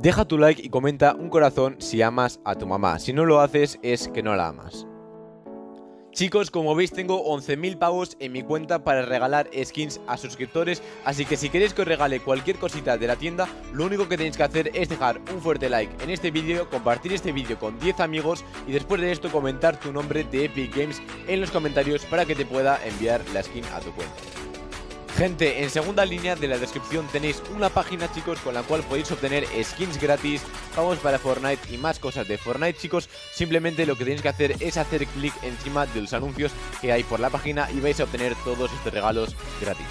Deja tu like y comenta un corazón si amas a tu mamá. Si no lo haces es que no la amas. Chicos, como veis tengo 11.000 pavos en mi cuenta para regalar skins a suscriptores Así que si queréis que os regale cualquier cosita de la tienda Lo único que tenéis que hacer es dejar un fuerte like en este vídeo Compartir este vídeo con 10 amigos Y después de esto comentar tu nombre de Epic Games en los comentarios Para que te pueda enviar la skin a tu cuenta Gente, en segunda línea de la descripción tenéis una página, chicos, con la cual podéis obtener skins gratis, pagos para Fortnite y más cosas de Fortnite, chicos. Simplemente lo que tenéis que hacer es hacer clic encima de los anuncios que hay por la página y vais a obtener todos estos regalos gratis.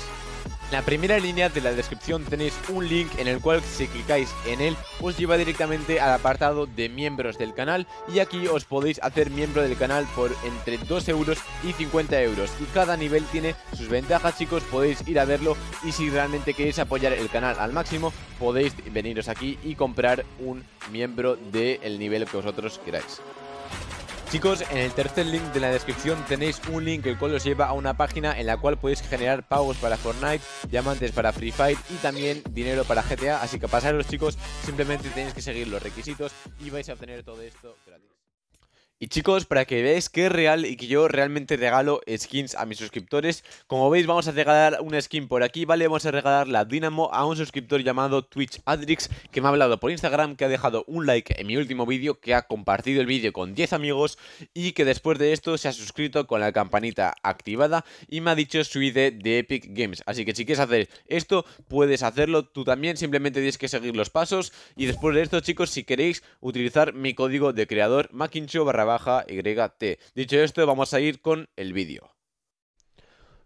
En la primera línea de la descripción tenéis un link en el cual si clicáis en él os lleva directamente al apartado de miembros del canal y aquí os podéis hacer miembro del canal por entre 2 euros y 50 euros y cada nivel tiene sus ventajas chicos podéis ir a verlo y si realmente queréis apoyar el canal al máximo podéis veniros aquí y comprar un miembro del nivel que vosotros queráis. Chicos, en el tercer link de la descripción tenéis un link el cual os lleva a una página en la cual podéis generar pagos para Fortnite, diamantes para Free Fight y también dinero para GTA. Así que pasaros chicos, simplemente tenéis que seguir los requisitos y vais a obtener todo esto gratis. Y chicos, para que veáis que es real y que yo realmente regalo skins a mis suscriptores Como veis vamos a regalar una skin por aquí, vale, vamos a regalar la Dynamo a un suscriptor llamado Twitch Adrix Que me ha hablado por Instagram, que ha dejado un like en mi último vídeo Que ha compartido el vídeo con 10 amigos y que después de esto se ha suscrito con la campanita activada Y me ha dicho su ID de Epic Games Así que si quieres hacer esto, puedes hacerlo tú también Simplemente tienes que seguir los pasos Y después de esto chicos, si queréis utilizar mi código de creador maquincho baja Dicho esto, vamos a ir con el vídeo.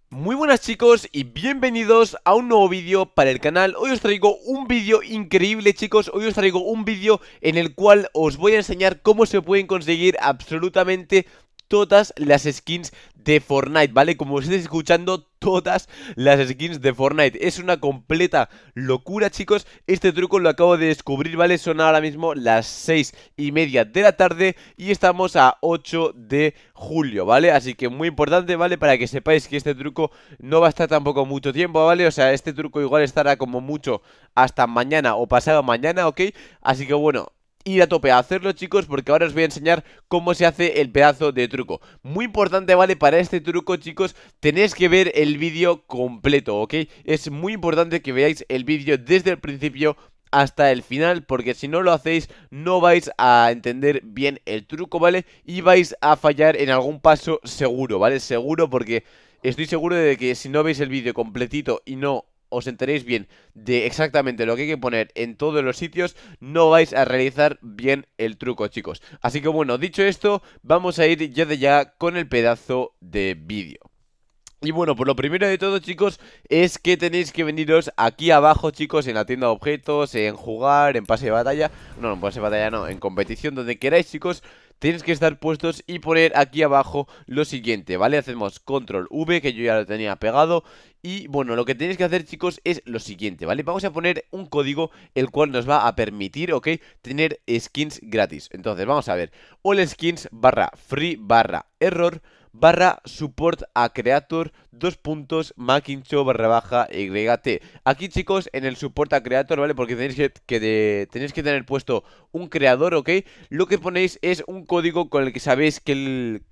Muy buenas chicos y bienvenidos a un nuevo vídeo para el canal Hoy os traigo un vídeo increíble chicos Hoy os traigo un vídeo en el cual os voy a enseñar cómo se pueden conseguir absolutamente todas las skins de Fortnite, ¿vale? Como estáis escuchando, todas las skins de Fortnite. Es una completa locura, chicos. Este truco lo acabo de descubrir, ¿vale? Son ahora mismo las 6 y media de la tarde y estamos a 8 de julio, ¿vale? Así que muy importante, ¿vale? Para que sepáis que este truco no va a estar tampoco mucho tiempo, ¿vale? O sea, este truco igual estará como mucho hasta mañana o pasado mañana, ¿ok? Así que bueno, ir a tope a hacerlo chicos porque ahora os voy a enseñar cómo se hace el pedazo de truco Muy importante vale para este truco chicos tenéis que ver el vídeo completo ok Es muy importante que veáis el vídeo desde el principio hasta el final porque si no lo hacéis no vais a entender bien el truco vale y vais a fallar en algún paso seguro vale seguro porque estoy seguro de que si no veis el vídeo completito y no os enteréis bien de exactamente lo que hay que poner en todos los sitios, no vais a realizar bien el truco, chicos. Así que bueno, dicho esto, vamos a ir ya de ya con el pedazo de vídeo. Y bueno, pues lo primero de todo, chicos, es que tenéis que veniros aquí abajo, chicos, en la tienda de objetos, en jugar, en pase de batalla. No, en pase de batalla no, en competición, donde queráis, chicos. Tienes que estar puestos y poner aquí abajo lo siguiente, ¿vale? Hacemos control V, que yo ya lo tenía pegado y bueno, lo que tenéis que hacer chicos es lo siguiente, ¿vale? Vamos a poner un código el cual nos va a permitir, ¿ok? Tener skins gratis, entonces vamos a ver, all skins barra free barra error barra support a creator dos puntos show barra baja yt. Aquí chicos en el support a creator, ¿vale? Porque tenéis que, tenéis que tener puesto un creador, ¿ok? Lo que ponéis es un código con el que sabéis que el...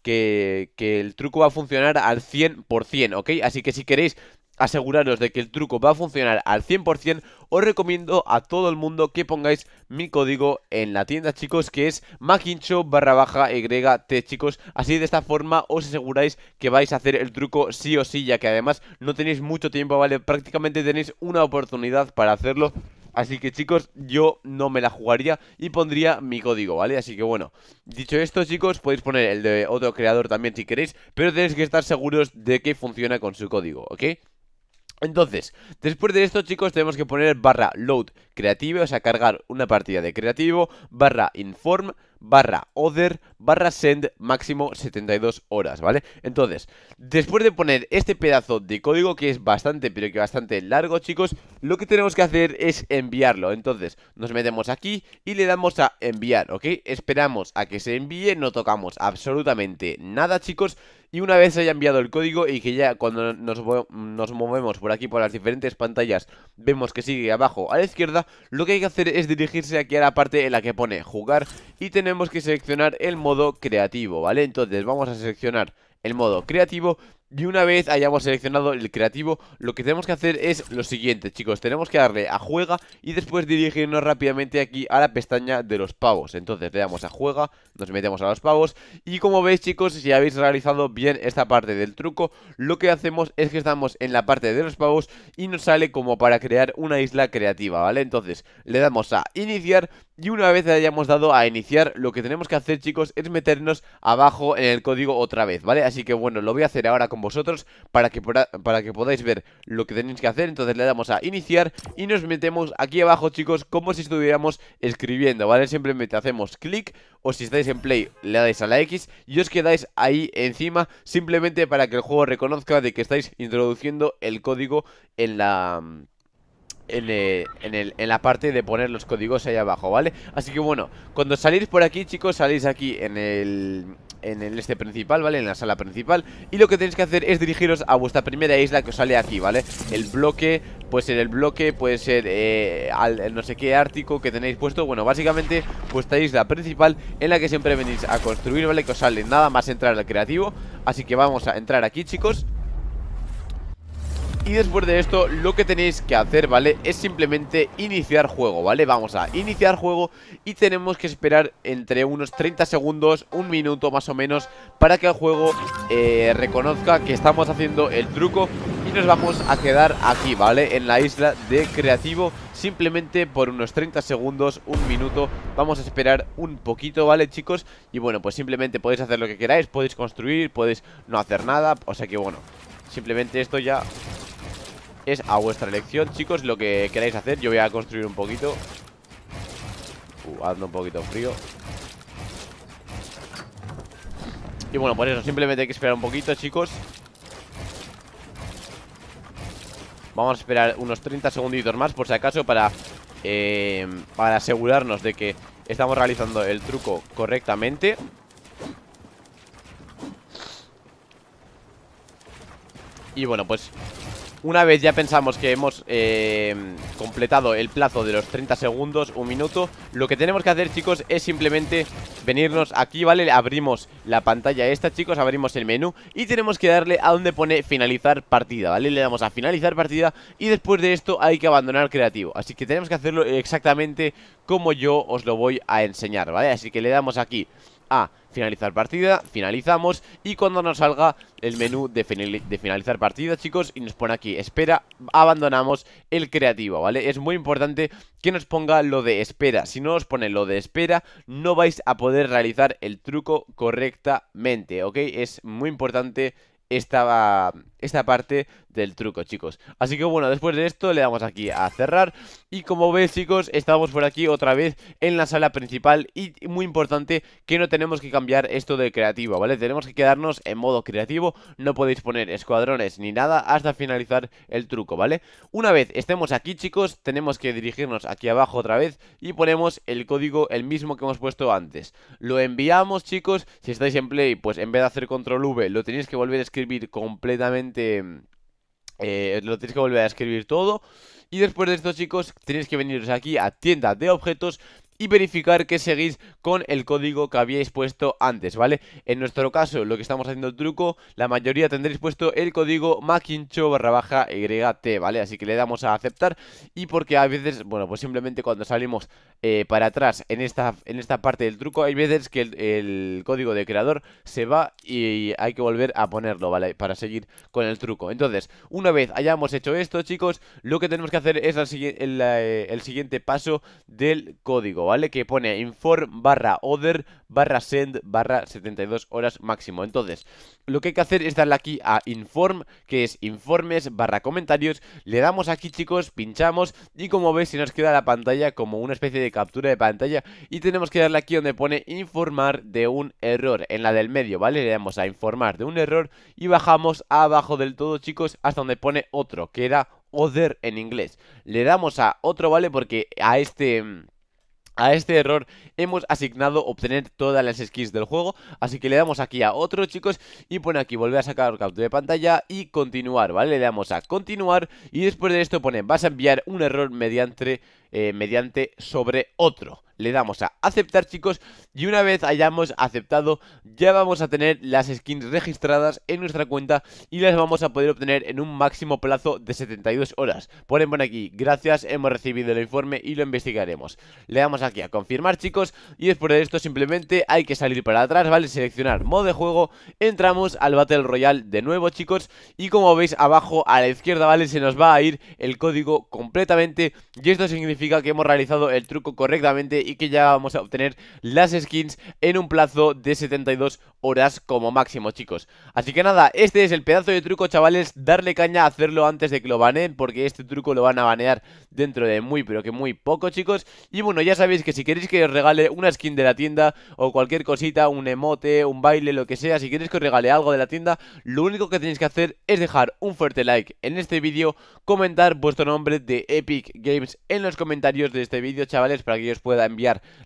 Que, que, el truco va a funcionar al 100%, ¿ok? Así que si queréis aseguraros de que el truco va a funcionar al 100%, os recomiendo a todo el mundo que pongáis mi código en la tienda, chicos, que es maquincho barra baja YT, chicos. Así de esta forma os aseguráis que vais a hacer el truco sí o sí, ya que además no tenéis mucho tiempo, ¿vale? Prácticamente tenéis una oportunidad para hacerlo. Así que chicos, yo no me la jugaría y pondría mi código, ¿vale? Así que bueno, dicho esto chicos, podéis poner el de otro creador también si queréis Pero tenéis que estar seguros de que funciona con su código, ¿ok? Entonces, después de esto chicos tenemos que poner barra load creative, o sea cargar una partida de creativo, barra inform, barra other barra send máximo 72 horas, ¿vale? Entonces, después de poner este pedazo de código que es bastante, pero que bastante largo, chicos, lo que tenemos que hacer es enviarlo. Entonces, nos metemos aquí y le damos a enviar, ¿ok? Esperamos a que se envíe, no tocamos absolutamente nada, chicos. Y una vez haya enviado el código y que ya cuando nos, nos movemos por aquí por las diferentes pantallas vemos que sigue abajo a la izquierda, lo que hay que hacer es dirigirse aquí a la parte en la que pone jugar y tenemos tenemos que seleccionar el modo creativo, ¿vale? Entonces vamos a seleccionar el modo creativo y una vez hayamos seleccionado el creativo, lo que tenemos que hacer es lo siguiente, chicos. Tenemos que darle a juega y después dirigirnos rápidamente aquí a la pestaña de los pavos. Entonces le damos a juega, nos metemos a los pavos y como veis, chicos, si habéis realizado bien esta parte del truco, lo que hacemos es que estamos en la parte de los pavos y nos sale como para crear una isla creativa, ¿vale? Entonces le damos a iniciar y una vez le hayamos dado a iniciar, lo que tenemos que hacer, chicos, es meternos abajo en el código otra vez, ¿vale? Así que bueno, lo voy a hacer ahora vosotros para que, para que podáis ver lo que tenéis que hacer Entonces le damos a iniciar y nos metemos aquí abajo chicos como si estuviéramos escribiendo, ¿vale? Simplemente hacemos clic o si estáis en play le dais a la X y os quedáis ahí encima simplemente para que el juego reconozca de que estáis introduciendo el código en la... Eh, en, el, en, la parte de poner los códigos ahí abajo, ¿vale? Así que bueno, cuando salís por aquí, chicos, salís aquí en el... En el este principal, ¿vale? En la sala principal Y lo que tenéis que hacer es dirigiros a vuestra primera isla que os sale aquí, ¿vale? El bloque, puede ser el bloque, puede ser eh, al, no sé qué ártico que tenéis puesto Bueno, básicamente vuestra isla principal en la que siempre venís a construir, ¿vale? Que os sale nada más entrar al creativo Así que vamos a entrar aquí, chicos y después de esto, lo que tenéis que hacer, ¿vale? Es simplemente iniciar juego, ¿vale? Vamos a iniciar juego y tenemos que esperar entre unos 30 segundos, un minuto más o menos, para que el juego eh, reconozca que estamos haciendo el truco y nos vamos a quedar aquí, ¿vale? En la isla de creativo Simplemente por unos 30 segundos, un minuto Vamos a esperar un poquito, ¿vale, chicos? Y bueno, pues simplemente podéis hacer lo que queráis Podéis construir, podéis no hacer nada O sea que bueno, simplemente esto ya es a vuestra elección, chicos, lo que queráis hacer Yo voy a construir un poquito uh, Ando un poquito frío Y bueno, por eso, simplemente hay que esperar un poquito, chicos Vamos a esperar unos 30 segunditos más Por si acaso, para, eh, para asegurarnos de que estamos realizando el truco correctamente Y bueno, pues una vez ya pensamos que hemos eh, completado el plazo de los 30 segundos, un minuto Lo que tenemos que hacer chicos es simplemente venirnos aquí, ¿vale? Abrimos la pantalla esta chicos, abrimos el menú Y tenemos que darle a donde pone finalizar partida, ¿vale? Le damos a finalizar partida y después de esto hay que abandonar creativo Así que tenemos que hacerlo exactamente como yo os lo voy a enseñar, ¿vale? Así que le damos aquí a finalizar partida, finalizamos y cuando nos salga el menú de, finalizar partida, chicos, y nos pone aquí, espera, abandonamos el creativo, ¿vale? Es muy importante que nos ponga lo de espera, si no os pone lo de espera, no vais a poder realizar el truco correctamente, ¿ok? Es muy importante esta, esta parte del truco, chicos Así que bueno, después de esto le damos aquí a cerrar Y como veis, chicos, estamos por aquí otra vez en la sala principal Y muy importante que no tenemos que cambiar esto de creativo, ¿vale? Tenemos que quedarnos en modo creativo No podéis poner escuadrones ni nada hasta finalizar el truco, ¿vale? Una vez estemos aquí, chicos, tenemos que dirigirnos aquí abajo otra vez Y ponemos el código, el mismo que hemos puesto antes Lo enviamos, chicos, si estáis en play, pues en vez de hacer control V Lo tenéis que volver a escribir completamente eh, lo tenéis que volver a escribir todo. Y después de esto, chicos, tenéis que veniros aquí a tienda de objetos y verificar que seguís con el código que habíais puesto antes, ¿vale? En nuestro caso, lo que estamos haciendo el truco, la mayoría tendréis puesto el código maquincho barra baja YT, ¿vale? Así que le damos a aceptar y porque a veces, bueno, pues simplemente cuando salimos eh, para atrás en esta, en esta parte del truco, hay veces que el, código de creador se va y hay que volver a ponerlo, ¿vale? Para seguir con el truco. Entonces, una vez hayamos hecho esto, chicos, lo que tenemos que hacer es eh, el siguiente paso del código, ¿vale? Que pone inform barra other barra send barra 72 horas máximo. Entonces, lo que hay que hacer es darle aquí a inform, que es informes barra comentarios. Le damos aquí, chicos, pinchamos y como veis se nos queda la pantalla como una especie de captura de pantalla y tenemos que darle aquí donde pone informar de un error, en la del medio, ¿vale? Le damos a informar de un error y bajamos abajo del todo, chicos, hasta donde pone otro, que era other en inglés. Le damos a otro, ¿vale? Porque a este... Mm, a este error hemos asignado obtener todas las skins del juego, así que le damos aquí a otro chicos y pone aquí volver a sacar el captura de pantalla y continuar, ¿vale? Le damos a continuar y después de esto pone vas a enviar un error mediante, eh, mediante sobre otro le damos a aceptar chicos y una vez hayamos aceptado ya vamos a tener las skins registradas en nuestra cuenta y las vamos a poder obtener en un máximo plazo de 72 horas. Ponen por aquí, gracias, hemos recibido el informe y lo investigaremos. Le damos aquí a confirmar chicos y después de esto simplemente hay que salir para atrás, ¿vale? Seleccionar modo de juego, entramos al Battle Royale de nuevo chicos y como veis abajo a la izquierda, ¿vale? Se nos va a ir el código completamente y esto significa que hemos realizado el truco correctamente y que ya vamos a obtener las skins en un plazo de 72 horas como máximo, chicos. Así que nada, este es el pedazo de truco, chavales, darle caña, a hacerlo antes de que lo baneen, porque este truco lo van a banear dentro de muy, pero que muy poco, chicos. Y bueno, ya sabéis que si queréis que os regale una skin de la tienda o cualquier cosita, un emote, un baile, lo que sea, si queréis que os regale algo de la tienda, lo único que tenéis que hacer es dejar un fuerte like en este vídeo, comentar vuestro nombre de Epic Games en los comentarios de este vídeo, chavales, para que ellos os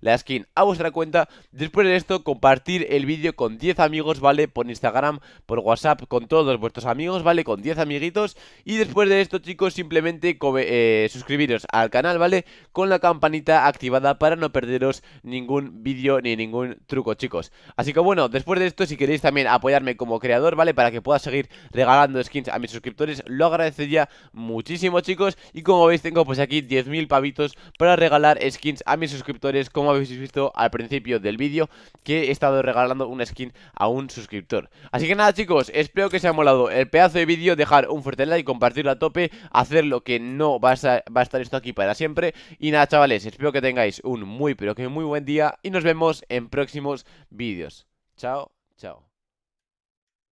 la skin a vuestra cuenta. Después de esto, compartir el vídeo con 10 amigos, ¿vale? Por Instagram, por WhatsApp, con todos vuestros amigos, ¿vale? Con 10 amiguitos. Y después de esto, chicos, simplemente eh, suscribiros al canal, ¿vale? Con la campanita activada para no perderos ningún vídeo ni ningún truco, chicos. Así que bueno, después de esto, si queréis también apoyarme como creador, ¿vale? Para que pueda seguir regalando skins a mis suscriptores, lo agradecería muchísimo, chicos. Y como veis, tengo pues aquí 10.000 pavitos para regalar skins a mis suscriptores como habéis visto al principio del vídeo, que he estado regalando una skin a un suscriptor. Así que nada chicos, espero que os haya molado el pedazo de vídeo, dejar un fuerte like, compartirlo a tope, hacer lo que no va a estar esto aquí para siempre. Y nada chavales, espero que tengáis un muy pero que muy buen día y nos vemos en próximos vídeos. Chao, chao.